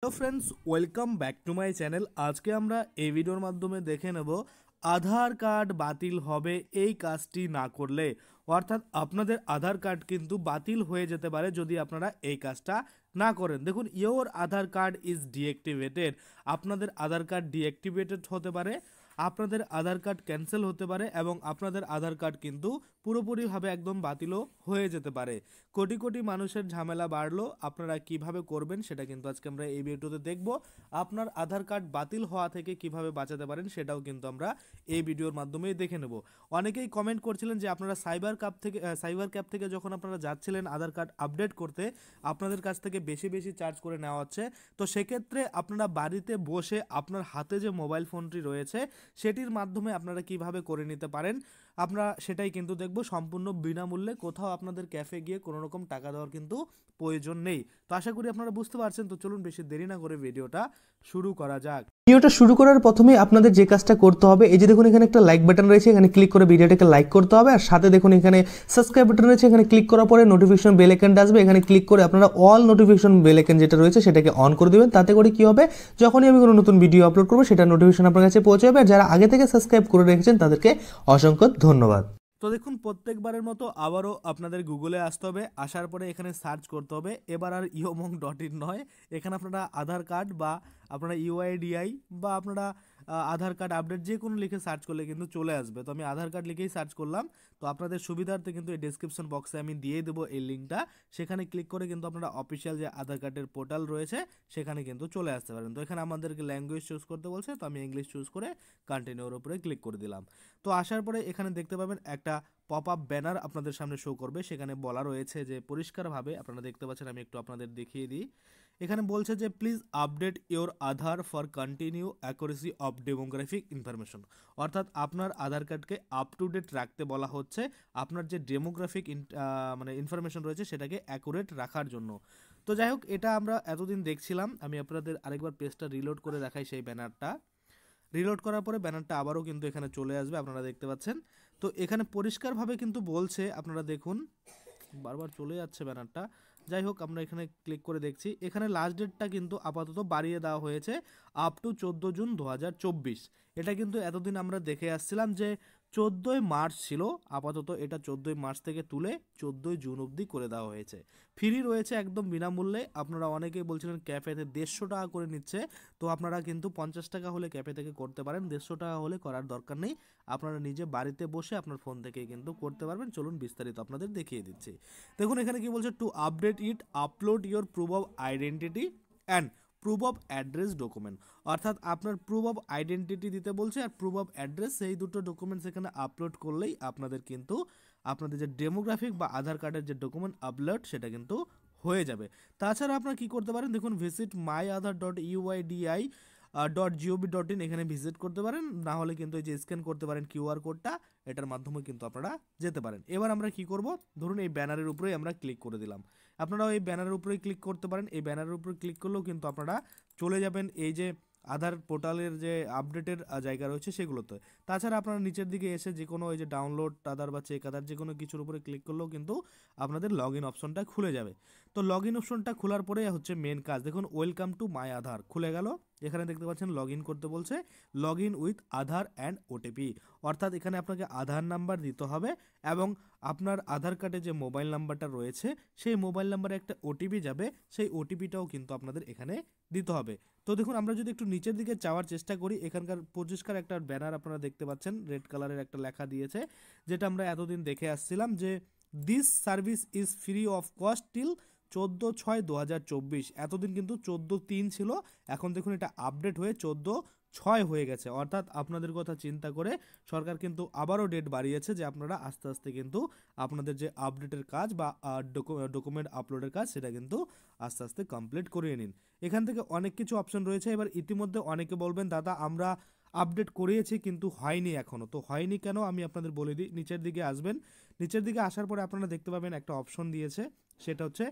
Hello friends welcome back to my channel আজকে আমরা এই ভিডিওর মাধ্যমে দেখে নেব আধার কার্ড বাতিল হবে এই কাজটি না করলে অর্থাৎ আপনাদের আধার কার্ড কিন্তু বাতিল হয়ে যেতে পারে যদি আপনারা এই কাজটা না করেন দেখুন your Aadhaar card is deactivated আপনাদের আধার কার্ড ডিঅ্যাক্টিভেটেড হতে পারে আপনাদের আধার কার্ড ক্যান্সেল হতে পারে এবং আপনাদের আধার কার্ড কিন্তু পুরোপুরিভাবে একদম বাতিলও হয়ে যেতে পারে কোটি কোটি মানুষের ঝামেলা বাড়লো আপনারা কিভাবে করবেন সেটা কিন্তু আজকে আমরা এই ভিডিওতে দেখব আপনার আধার কার্ড বাতিল হওয়া থেকে কিভাবে বাঁচাতে পারেন সেটাও কিন্তু আমরা এই ভিডিওর মাধ্যমেই দেখে নেব অনেকেই কমেন্ট করছিলেন যে আপনারা সাইবার ক্যাপ থেকে সাইবার ক্যাপ থেকে যখন আপনারা যাচ্ছিলেন আধার কার্ড আপডেট করতে আপনাদের কাছ থেকে বেশি বেশি চার্জ করে নেওয়া হচ্ছে তো সেক্ষেত্রে আপনারা বাড়িতে বসে আপনার হাতে যে মোবাইল ফোনটি রয়েছে সেটির মাধ্যমে আপনারা কিভাবে করে নিতে পারেন আমরা সেটাই কিন্তু দেখব সম্পূর্ণ বিনামূল্যে কোথাও আপনাদের ক্যাফে গিয়ে কোনো রকম টাকা দেওয়ার কিন্তু প্রয়োজন নেই তো আশা করি আপনারা বুঝতে পারছেন তো চলুন বেশি দেরি না করে ভিডিওটা শুরু করা যাক ভিডিওটা শুরু করার প্রথমে আপনাদের যে কাজটা করতে হবে এই যে দেখুন এখানে একটা লাইক বাটন রয়েছে এখানে ক্লিক করে ভিডিওটাকে লাইক করতে হবে আর সাথে দেখুন এখানে সাবস্ক্রাইব বাটন রয়েছে এখানে ক্লিক করার পরে নোটিফিকেশন বেল আইকনটা আসবে এখানে ক্লিক করে আপনারা অল নোটিফিকেশন বেল আইকন যেটা রয়েছে সেটাকে অন করে দেবেন তাতে করে কি হবে যখনই আমি কোনো নতুন ভিডিও আপলোড করবো সেটা নোটিফিকেশন আপনার কাছে পৌঁছে যাবে আর যারা আগে থেকে সাবস্ক্রাইব করে রেখেছেন তাদেরকে অসংখ্য ধন্যবাদ তো দেখুন প্রত্যেকবারের মতো আবারও আপনাদের গুগলে আসতে হবে আসার পরে এখানে সার্চ করতে হবে এবার আর ইয়োমং ডট ইন নয় এখানে আপনারা আধার কার্ড বা আপনারা ইউআইডিআই বা আপনারা আধার কার্ড আপডেট যে কোনো লিখে সার্চ করলে কিন্তু চলে আসবে তো আমি আধার কার্ড লিখেই সার্চ করলাম তো আপনাদের সুবিধার্থে কিন্তু এই ডিসক্রিপশন বক্সে আমি দিয়ে দেবো এই লিঙ্কটা সেখানে ক্লিক করে কিন্তু আপনারা অফিসিয়াল যে আধার কার্ডের পোর্টাল রয়েছে সেখানে কিন্তু চলে আসতে পারেন তো এখানে আমাদেরকে ল্যাঙ্গুয়েজ চুজ করতে বলছে তো আমি ইংলিশ চুজ করে কন্টিনিউর উপরে ক্লিক করে দিলাম তো আসার পরে এখানে দেখতে পাবেন একটা পপ আপ ব্যানার আপনাদের সামনে শো করবে সেখানে বলা রয়েছে যে পরিষ্কারভাবে আপনারা দেখতে পাচ্ছেন আমি একটু আপনাদের দেখিয়ে দিই এখানে বলছে যে please update your Aadhaar for continue accuracy of demographic information অর্থাৎ আপনার আধার কার্ডকে আপ টু ডেট রাখতে বলা হচ্ছে আপনার যে ডেমোগ্রাফিক মানে ইনফরমেশন রয়েছে সেটাকে অ্যাকুরেট রাখার জন্য তো যাই হোক এটা আমরা এতদিন দেখছিলাম আমি আপনাদের আরেকবার পেজটা রিলোড করে দেখাই সেই ব্যানারটা রিলোড করার পরে ব্যানারটা আবারও কিন্তু এখানে চলে আসবে আপনারা দেখতে পাচ্ছেন তো এখানে পরিষ্কারভাবে কিন্তু বলছে আপনারা দেখুন বারবার চলে যাচ্ছে ব্যানারটা যাই হোক আমরা এখানে ক্লিক করে দেখছি এখানে লাস্ট ডেটটা কিন্তু আপাতত বাড়িয়ে দেওয়া হয়েছে আপ টু চোদ্দো জুন দু এটা কিন্তু এতদিন আমরা দেখে আসছিলাম যে চোদ্দোই মার্চ ছিল আপাতত এটা চোদ্দোই মার্চ থেকে তুলে চোদ্দোই জুন অবধি করে দেওয়া হয়েছে ফ্রি রয়েছে একদম বিনামূল্যে আপনারা অনেকেই বলছিলেন ক্যাফেতে দেড়শো টাকা করে নিচ্ছে তো আপনারা কিন্তু পঞ্চাশ টাকা হলে ক্যাফে থেকে করতে পারেন দেড়শো টাকা হলে করার দরকার নেই আপনারা নিজে বাড়িতে বসে আপনার ফোন থেকেই কিন্তু করতে পারবেন চলুন বিস্তারিত আপনাদের দেখিয়ে দিচ্ছি দেখুন এখানে কি বলছে to update it upload your proof of identity and proof of address document অর্থাৎ আপনার প্রুফ অফ আইডেন্টিটি দিতে বলছে আর প্রুফ অফ অ্যাড্রেস সেই দুটো ডকুমেন্ট সেখানে আপলোড করলেই আপনাদের কিন্তু আপনাদের যে ডেমোগ্রাফিক বা আধার কার্ডের যে ডকুমেন্ট আপলোড সেটা কিন্তু হয়ে যাবে তাছাড়া আপনারা কি করতে পারেন দেখুন visit my Aadhaar dot UIDAI dot GOV dot in এখানে ভিজিট করতে পারেন না হলে কিন্তু এই যে স্ক্যান করতে পারেন কিউআর কোডটা এটার মাধ্যমে কিন্তু আপনারা যেতে পারেন এবার আমরা কি করব ধরুন এই ব্যানারের উপরেই আমরা ক্লিক করে দিলাম আপনারাও এই ব্যানারের উপরেই ক্লিক করতে পারেন এই ব্যানারের উপরে ক্লিক করলেও কিন্তু আপনারা চলে যাবেন এই যে আধার পোর্টালের যে আপডেটের জায়গা রয়েছে সেগুলোতে তাছাড়া আপনারা নিচের দিকে এসে যে কোনো ওই যে ডাউনলোড আধার বা চেক আধার যে কোনো কিছুর উপরে ক্লিক করলেও কিন্তু আপনাদের লগ ইন অপশনটা খুলে যাবে তো লগ ইন অপশনটা খোলার পরে হচ্ছে মেন কাজ দেখুন ওয়েলকাম টু মাই আধার খুলে গেল এখানে দেখতে পাচ্ছেন লগ ইন করতে বলছে log in with Aadhaar and OTP অর্থাৎ এখানে আপনাকে আধার নাম্বার দিতে হবে এবং আপনার আধার কার্ডে যে মোবাইল নাম্বারটা রয়েছে সেই মোবাইল নাম্বারে একটা ওটিপি যাবে সেই ওটিপিটাও কিন্তু আপনাদের এখানে দিতে হবে তো দেখুন আমরা যদি একটু নিচের দিকে যাওয়ার চেষ্টা করি এখানকার পরিষ্কার একটা ব্যানার আপনারা দেখতে পাচ্ছেন রেড কালারের একটা লেখা দিয়েছে যেটা আমরা এতদিন দেখে আসছিলাম যে this service is free of cost till চোদ্দো ছয় দু হাজার চব্বিশ এতদিন কিন্তু চোদ্দো তিন ছিল এখন দেখুন এটা আপডেট হয়ে চোদ্দো ছয় হয়ে গেছে অর্থাৎ আপনাদের কথা চিন্তা করে সরকার কিন্তু আবারও ডেট বাড়িয়েছে যে আপনারা আস্তে আস্তে কিন্তু আপনাদের যে আপডেটের কাজ বা ডকুমেন্ট আপলোডের কাজ সেটা কিন্তু আস্তে আস্তে কমপ্লিট করিয়ে নিন এখান থেকে অনেক কিছু অপশন রয়েছে এবার ইতিমধ্যে অনেকে বলবেন দাদা আমরা আপডেট করিয়েছি কিন্তু হয়নি এখনও তো হয়নি কেন আমি আপনাদের বলে দিই নিচের দিকে আসবেন নিচের দিকে আসার পরে আপনারা দেখতে পাবেন একটা অপশন দিয়েছে সেটা হচ্ছে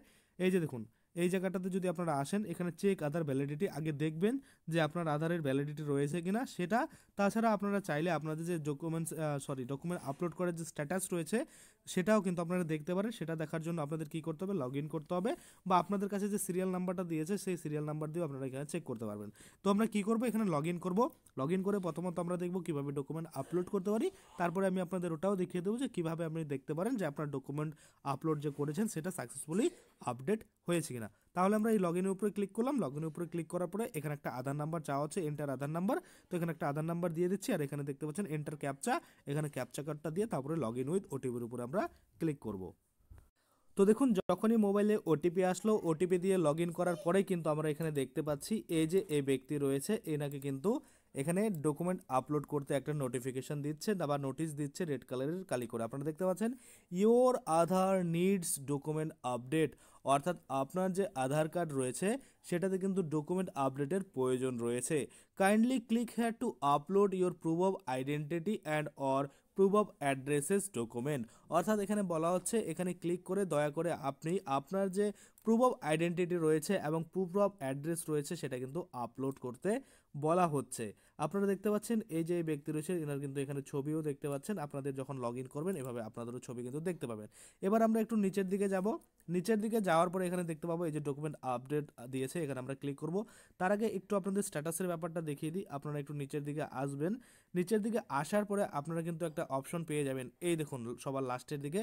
এই যে দেখুন এই জায়গাটাতে যদি আপনারা আসেন এখানে চেক আধার ভ্যালিডিটি আগে দেখবেন যে আপনার আধারের ভ্যালিডিটি রয়েছে কিনা সেটা তাছাড়া আপনারা চাইলে আপনাদের যে ডকুমেন্টস সরি ডকুমেন্ট আপলোড করার যে স্ট্যাটাস রয়েছে সেটাও কিন্তু আপনারা দেখতে পারেন সেটা দেখার জন্য আপনাদের কি করতে হবে লগ করতে হবে বা আপনাদের কাছে যে সিরিয়াল নাম্বারটা দিয়েছে সেই সিরিয়াল নাম্বার দিয়ে আপনারা এখানে চেক করতে পারবেন তো আমরা কি করব এখানে লগ ইন করবো লগ ইন করে প্রথমত আমরা দেখব কিভাবে ডকুমেন্ট আপলোড করতে পারি তারপরে আমি আপনাদের ওটাও দেখিয়ে দেবো যে কীভাবে আপনি দেখতে পারেন যে আপনার ডকুমেন্ট আপলোড যে করেছেন সেটা সাকসেসফুলি আপডেট হয়েছে কিনা তাহলে আমরা এই লগ ইনের উপরে ক্লিক করলাম লগ ইনের উপরে ক্লিক করার পরে এখানে একটা আধার নাম্বার চাওয়া হচ্ছে এন্টার আধার নাম্বার তো এখানে একটা আধার নাম্বার দিয়ে দিচ্ছি আর এখানে দেখতে পাচ্ছেন এন্টার ক্যাপচা এখানে ক্যাপচা কার্ডটা দিয়ে তারপরে লগ ইন উইথ ওটিপির উপরে আমরা ক্লিক করবো তো দেখুন যখনই মোবাইলে ওটিপি আসলো ওটিপি দিয়ে লগ করার পরেই কিন্তু আমরা এখানে দেখতে পাচ্ছি এই যে এই ব্যক্তি রয়েছে এনাকে কিন্তু এখানে ডকুমেন্ট আপলোড করতে একটা নোটিফিকেশান দিচ্ছে বা নোটিশ দিচ্ছে রেড কালারের কালি করে আপনারা দেখতে পাচ্ছেন your Aadhaar needs document update অর্থাৎ আপনার যে আধার কার্ড রয়েছে সেটাতে কিন্তু ডকুমেন্ট আপডেটের প্রয়োজন রয়েছে kindly click here to upload your proof of identity and or proof of addresses document অর্থাৎ এখানে বলা হচ্ছে এখানে ক্লিক করে দয়া করে আপনি আপনার যে প্রুফ অফ আইডেন্টিটি রয়েছে এবং প্রুফ অফ অ্যাড্রেস রয়েছে সেটা কিন্তু আপলোড করতে বলা হচ্ছে আপনারা দেখতে পাচ্ছেন এই যে ব্যক্তি রয়েছে এনার কিন্তু এখানে ছবিও দেখতে পাচ্ছেন আপনাদের যখন লগ করবেন এভাবে আপনাদেরও ছবি কিন্তু দেখতে পাবেন এবার আমরা একটু নিচের দিকে যাব নিচের দিকে যাওয়ার পরে এখানে দেখতে পাবো এই যে ডকুমেন্ট আপডেট দিয়েছে এখানে আমরা ক্লিক করব তার আগে একটু আপনাদের স্ট্যাটাসের ব্যাপারটা দেখিয়ে দিই আপনারা একটু নিচের দিকে আসবেন নিচের দিকে আসার পরে আপনারা কিন্তু একটা অপশন পেয়ে যাবেন এই দেখুন সবার লাস্টের দিকে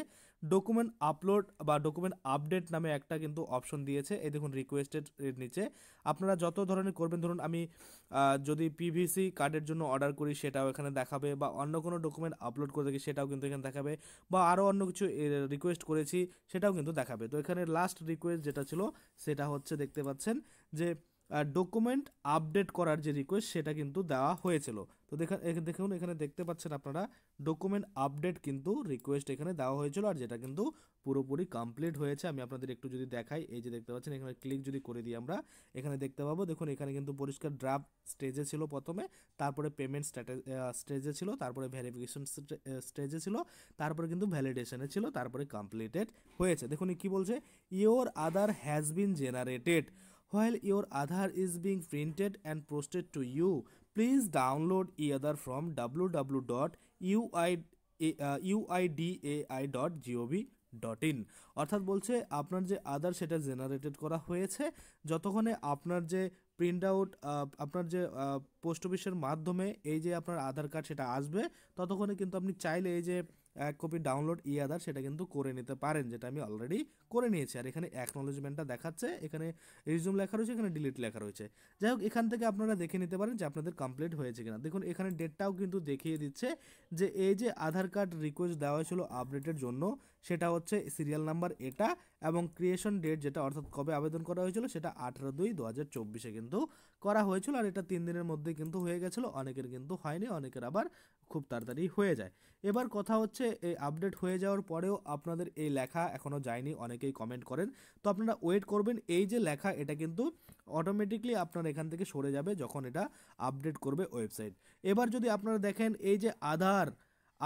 ডকুমেন্ট আপলোড বা ডকুমেন্ট আপডেট নামে একটা কিন্তু অপশন দিয়েছে এই দেখুন রিকোয়েস্টেড এর নিচে আপনারা যত ধরনের করবেন ধরুন আমি যদি পিভিসি যদি কার্ডের জন্য অর্ডার করি সেটাও এখানে দেখাবে বা অন্য কোনো ডকুমেন্ট আপলোড করে থাকি সেটাও কিন্তু এখানে দেখাবে বা আরও অন্য কিছু রিকোয়েস্ট করেছি সেটাও কিন্তু দেখাবে তো এখানে লাস্ট রিকোয়েস্ট যেটা ছিল সেটা হচ্ছে দেখতে পাচ্ছেন যে ডকুমেন্ট আপডেট করার যে রিকোয়েস্ট সেটা কিন্তু দেওয়া হয়েছিল তো দেখা দেখুন এখানে দেখতে পাচ্ছেন আপনারা ডকুমেন্ট আপডেট কিন্তু রিকোয়েস্ট এখানে দেওয়া হয়েছিল আর যেটা কিন্তু পুরোপুরি কমপ্লিট হয়েছে আমি আপনাদের একটু যদি দেখাই এই যে দেখতে পাচ্ছেন এখানে ক্লিক যদি করে দিই আমরা এখানে দেখতে পাবো দেখুন এখানে কিন্তু পরিষ্কার ড্রাফট স্টেজে ছিল প্রথমে তারপরে পেমেন্ট স্টেজে ছিল তারপরে ভেরিফিকেশন স্টেজে ছিল তারপরে কিন্তু ভ্যালিডেশনে ছিল তারপরে কমপ্লিটেড হয়েছে দেখুন কি বলছে your Aadhaar has been generated Aadhaar is being printed and posted while your Aadhaar is being printed and posted to you. Please dot Aadhaar dot in অর্থাৎ বলছে আপনার যে আধার সেটা জেনারেটেড করা হয়েছে যতক্ষণে আপনার যে প্রিন্ট আউট আপনার যে পোস্ট অফিসের মাধ্যমে এই যে আপনার আধার কার্ড সেটা আসবে ততক্ষণে কিন্তু আপনি চাইলে এই যে এক কপি ডাউনলোড ই আদার সেটা কিন্তু করে নিতে পারেন যেটা আমি অলরেডি করে নিয়েছি আর এখানে অ্যাকনোলেজমেন্টটা দেখাচ্ছে এখানে রিজুম লেখা রয়েছে এখানে ডিলিট লেখা রয়েছে যাই হোক এখান থেকে আপনারা দেখে নিতে পারেন যে আপনাদের কমপ্লিট হয়েছে কিনা দেখুন এখানে ডেটটাও কিন্তু দেখিয়ে দিচ্ছে যে এই যে আধার কার্ড রিকোয়েস্ট দেওয়া হয়েছিলো আপডেটের জন্য সেটা হচ্ছে সিরিয়াল নাম্বার এটা এবং ক্রিয়েশন ডেট যেটা অর্থাৎ কবে আবেদন করা হয়েছিল সেটা আঠারো দুই দু হাজার চব্বিশে কিন্তু করা হয়েছিল আর এটা তিন দিনের মধ্যে কিন্তু হয়ে গেছিলো অনেকের কিন্তু হয়নি অনেকের আবার খুব তাড়াতাড়ি হয়ে যায় এবার কথা হচ্ছে এই আপডেট হয়ে যাওয়ার পরেও আপনাদের এই লেখা এখনও যায়নি অনেকেই কমেন্ট করেন তো আপনারা ওয়েট করবেন এই যে লেখা এটা কিন্তু অটোমেটিকলি আপনার এখান থেকে সরে যাবে যখন এটা আপডেট করবে ওয়েবসাইট এবার যদি আপনারা দেখেন এই যে আধার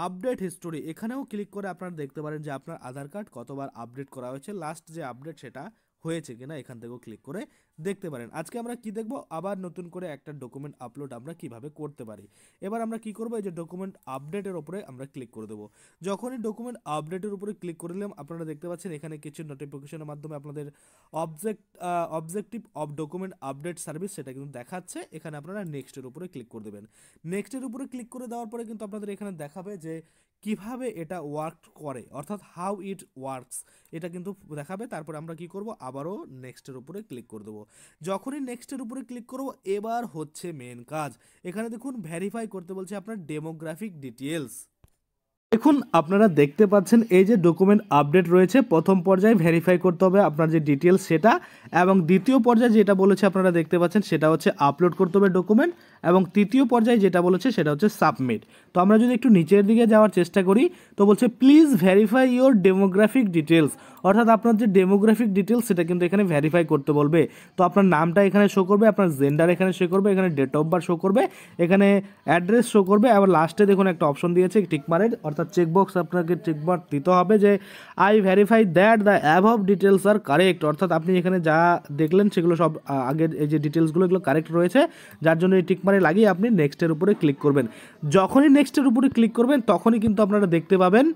আপডেট হিস্টোরি এখানেও ক্লিক করে আপনারা দেখতে পারেন যে আপনার আধার কার্ড কতবার আপডেট করা হয়েছে লাস্ট যে আপডেট সেটা হয়েছে কিনা এখান থেকেও ক্লিক করে দেখতে পারেন আজকে আমরা কি দেখব আবার নতুন করে একটা ডকুমেন্ট আপলোড আমরা কিভাবে করতে পারি এবার আমরা কি করব এই যে ডকুমেন্ট আপডেটের উপরে আমরা ক্লিক করে দেবো যখনই ডকুমেন্ট আপডেটের উপরে ক্লিক করে দিলাম আপনারা দেখতে পাচ্ছেন এখানে কিছু নোটিফিকেশনের মাধ্যমে আপনাদের object objective of document update service সেটা কিন্তু দেখাচ্ছে এখানে আপনারা নেক্সটের উপরে ক্লিক করে দেবেন নেক্সটের উপরে ক্লিক করে দেওয়ার পরে কিন্তু আপনাদের এখানে দেখাবে যে কিভাবে এটা ওয়ার্ক করে অর্থাৎ হাউ ইট ওয়ার্কস এটা কিন্তু দেখাবে তারপর আমরা কি করব আবারও নেক্সটের উপরে ক্লিক করে দেবো যখনই নেক্সটের উপরে ক্লিক করব এবার হচ্ছে মেন কাজ এখানে দেখুন ভেরিফাই করতে বলছে আপনার ডেমোগ্রাফিক ডিটেলস দেখুন আপনারা দেখতে পাচ্ছেন এই যে ডকুমেন্ট আপডেট রয়েছে প্রথম পর্যায়ে ভেরিফাই করতে হবে আপনার যে ডিটেলস সেটা এবং দ্বিতীয় পর্যায়ে যেটা বলেছে আপনারা দেখতে পাচ্ছেন সেটা হচ্ছে আপলোড করতে হবে ডকুমেন্ট এবং তৃতীয় পর্যায়ে যেটা বলেছে সেটা হচ্ছে সাবমিট তো আমরা যদি একটু নিচের দিকে যাওয়ার চেষ্টা করি তো বলছে please verify your demographic details অর্থাৎ আপনার যে ডেমোগ্রাফিক ডিটেলস সেটা কিন্তু এখানে ভেরিফাই করতে বলবে তো আপনার নামটা এখানে শো করবে আপনার জেন্ডার এখানে শো করবে এখানে ডেট অফ বার্থ শো করবে এখানে অ্যাড্রেস শো করবে আবার লাস্টে দেখুন একটা অপশন দিয়েছে টিকমারের অর্থাৎ চেকবক্স আপনাকে চেকমার্ক দিতে হবে যে I verify that the above details are correct অর্থাৎ আপনি এখানে যা দেখলেন সেগুলো সব আগের এই যে ডিটেলসগুলো এগুলো কারেক্ট রয়েছে যার জন্য এই টিকমার্ক একবারে লাগিয়ে আপনি নেক্সটের উপরে ক্লিক করবেন যখনই নেক্সটের উপরে ক্লিক করবেন তখনই কিন্তু আপনারা দেখতে পাবেন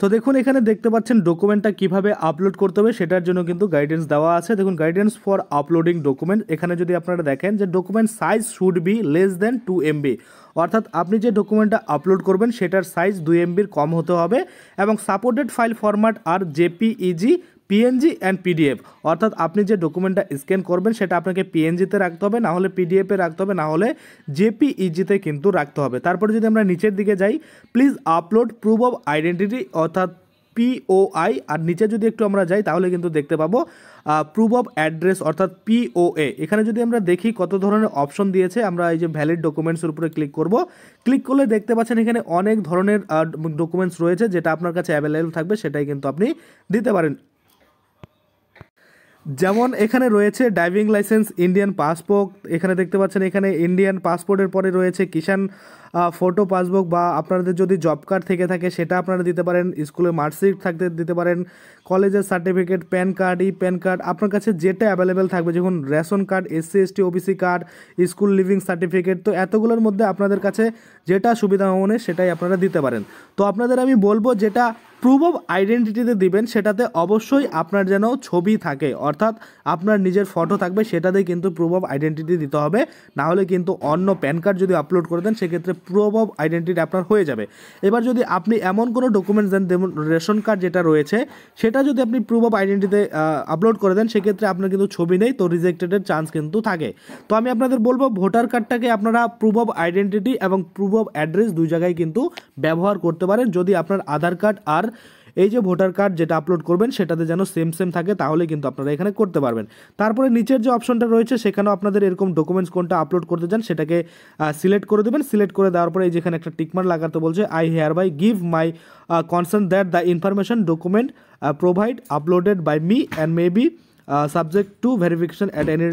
তো দেখুন এখানে দেখতে পাচ্ছেন ডকুমেন্টটা কিভাবে আপলোড করতে হবে সেটার জন্য কিন্তু গাইডেন্স দেওয়া আছে দেখুন গাইডেন্স ফর আপলোডিং ডকুমেন্ট এখানে যদি আপনারা দেখেন যে document size should be less than two MB অর্থাৎ আপনি যে ডকুমেন্টটা আপলোড করবেন সেটার সাইজ দুই এমবির কম হতে হবে এবং supported file format are JPEG PNG and PDF অর্থাৎ আপনি যে ডকুমেন্টটা স্ক্যান করবেন সেটা আপনাকে পিএনজিতে রাখতে হবে না হলে পিডিএফে রাখতে হবে না হলে জেপিইজিতে e কিন্তু রাখতে হবে তারপরে যদি আমরা নিচের দিকে যাই please upload proof of identity অর্থাৎ পিওআই আর নিচে যদি একটু আমরা যাই তাহলে কিন্তু দেখতে পাবো প্রুফ অফ অ্যাড্রেস অর্থাৎ পিওএ এখানে যদি আমরা দেখি কত ধরনের অপশন দিয়েছে আমরা এই যে ভ্যালিড ডকুমেন্টসের উপরে ক্লিক করব ক্লিক করলে দেখতে পাচ্ছেন এখানে অনেক ধরনের ডকুমেন্টস রয়েছে যেটা আপনার কাছে অ্যাভেলেবেল থাকবে সেটাই কিন্তু আপনি দিতে পারেন যেমন এখানে রয়েছে ড্রাইভিং লাইসেন্স ইন্ডিয়ান পাসপোর্ট এখানে দেখতে পাচ্ছেন এখানে ইন্ডিয়ান পাসপোর্টের পরে রয়েছে কিষাণ ফটো পাসবুক বা আপনাদের যদি জব কার্ড থেকে থাকে সেটা আপনারা দিতে পারেন স্কুলে মার্কশিট থাকতে দিতে পারেন কলেজের certificate PAN card e PAN card আপনার কাছে যেটা অ্যাভেলেবেল থাকবে যেমন ration card SC ST OBC card school leaving certificate তো এতগুলোর মধ্যে আপনাদের কাছে যেটা সুবিধা মনে সেটাই আপনারা দিতে পারেন তো আপনাদের আমি বলবো যেটা প্রুফ অফ আইডেন্টিটিতে দিবেন সেটাতে অবশ্যই আপনার যেন ছবি থাকে অর্থাৎ আপনার নিজের ফটো থাকবে সেটাতে কিন্তু প্রুফ অফ আইডেন্টিটি দিতে হবে না হলে কিন্তু অন্য প্যান কার্ড যদি আপলোড করে দেন সেক্ষেত্রে প্রুফ অফ আইডেন্টিটি আপনার হয়ে যাবে এবার যদি আপনি এমন কোনো ডকুমেন্টস দেন যেমন রেশন কার্ড যেটা রয়েছে সেটা যদি আপনি প্রুফ অফ আইডেন্টিতে আপলোড করে দেন সেক্ষেত্রে আপনার কিন্তু ছবি নেই তো রিজেক্টেডের চান্স কিন্তু থাকে তো আমি আপনাদের বলবো ভোটার কার্ডটাকে আপনারা প্রুফ অফ আইডেন্টিটি এবং প্রুফ অফ অ্যাড্রেস দুই জায়গায় কিন্তু ব্যবহার করতে পারেন যদি আপনার আধার কার্ড আর এই যে ভোটার কার্ড যেটা আপলোড করবেন সেটাতে যেন সেম সেম থাকে তাহলে কিন্তু আপনারা এখানে করতে পারবেন তারপরে নিচের যে অপশনটা রয়েছে সেখানেও আপনাদের এরকম ডকুমেন্টস কোনটা আপলোড করতে চান সেটাকে সিলেক্ট করে দেবেন সিলেক্ট করে দেওয়ার পরে এই যেখানে একটা টিকমার লাগাতে বলছে I hereby give my concern that the information document provide uploaded by me and may be subject to verification at any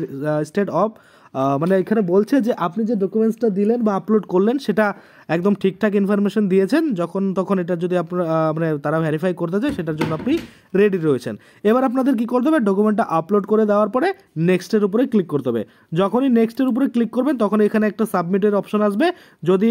state of মানে এখানে বলছে যে আপনি যে ডকুমেন্টসটা দিলেন বা আপলোড করলেন সেটা একদম ঠিকঠাক ইনফরমেশন দিয়েছেন যখন তখন এটা যদি আপনার মানে তারা ভেরিফাই করতে চায় সেটার জন্য আপনি রেডি রয়েছেন এবার আপনাদের কি করতে হবে ডকুমেন্টটা আপলোড করে দেওয়ার পরে নেক্সটের উপরে ক্লিক করতে হবে যখনই নেক্সটের উপরে ক্লিক করবেন তখন এখানে একটা সাবমিটের অপশন আসবে যদি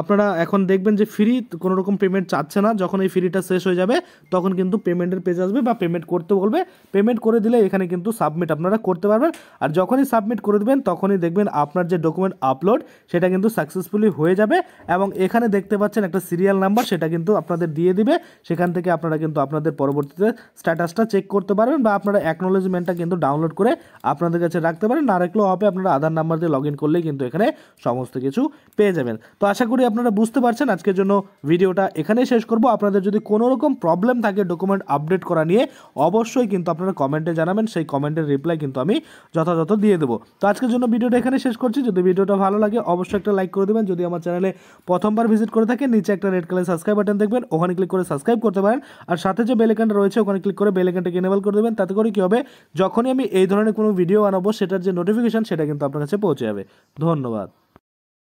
আপনারা এখন দেখবেন যে ফ্রি কোনো রকম পেমেন্ট চাচ্ছে না যখন এই ফ্রিটা শেষ হয়ে যাবে তখন কিন্তু পেমেন্টের পেজ আসবে বা পেমেন্ট করতে বলবে পেমেন্ট করে দিলে এখানে কিন্তু সাবমিট আপনারা করতে পারবেন আর যখনই সাবমিট করে দেবেন তখনই দেখবেন আপনার যে ডকুমেন্ট আপলোড সেটা কিন্তু সাকসেসফুলি হয়ে যাবে এবং এখানে দেখতে পাচ্ছেন একটা সিরিয়াল নাম্বার সেটা কিন্তু আপনাদের দিয়ে দিবে সেখান থেকে আপনারা কিন্তু আপনাদের পরবর্তীতে স্ট্যাটাসটা চেক করতে পারবেন বা আপনারা অ্যাকনোলেজমেন্টটা কিন্তু ডাউনলোড করে আপনাদের কাছে রাখতে পারেন না রাখলেও হবে আপনারা আধার নাম্বার দিয়ে লগ ইন করলেই কিন্তু এখানে সমস্ত কিছু পেয়ে যাবেন তো আশা করি আপনারা বুঝতে পারছেন আজকের জন্য ভিডিওটা এখানেই শেষ করব আপনাদের যদি কোনো রকম প্রবলেম থাকে ডকুমেন্ট আপডেট করা নিয়ে অবশ্যই কিন্তু আপনারা কমেন্টে জানাবেন সেই কমেন্টের রিপ্লাই কিন্তু আমি যথাযথ দিয়ে দেবো তো আজকের জন্য ভিডিওটা এখানে শেষ করছি যদি ভিডিওটা ভালো লাগে অবশ্যই একটা লাইক করে দেবেন যদি আমার চ্যানেলে প্রথমবার ভিজিট করে থাকেন নিচে একটা রেড কালার সাবস্ক্রাইব বাটন দেখবেন ওখানে ক্লিক করে সাবস্ক্রাইব করতে পারেন আর সাথে যে বেলেকানটা রয়েছে ওখানে ক্লিক করে বেলেকানটাকে এনেবল করে দেবেন তাতে করে কী হবে যখনই আমি এই ধরনের কোনো ভিডিও বানাবো সেটার যে নোটিফিকেশান সেটা কিন্তু আপনার কাছে পৌঁছে যাবে ধন্যবাদ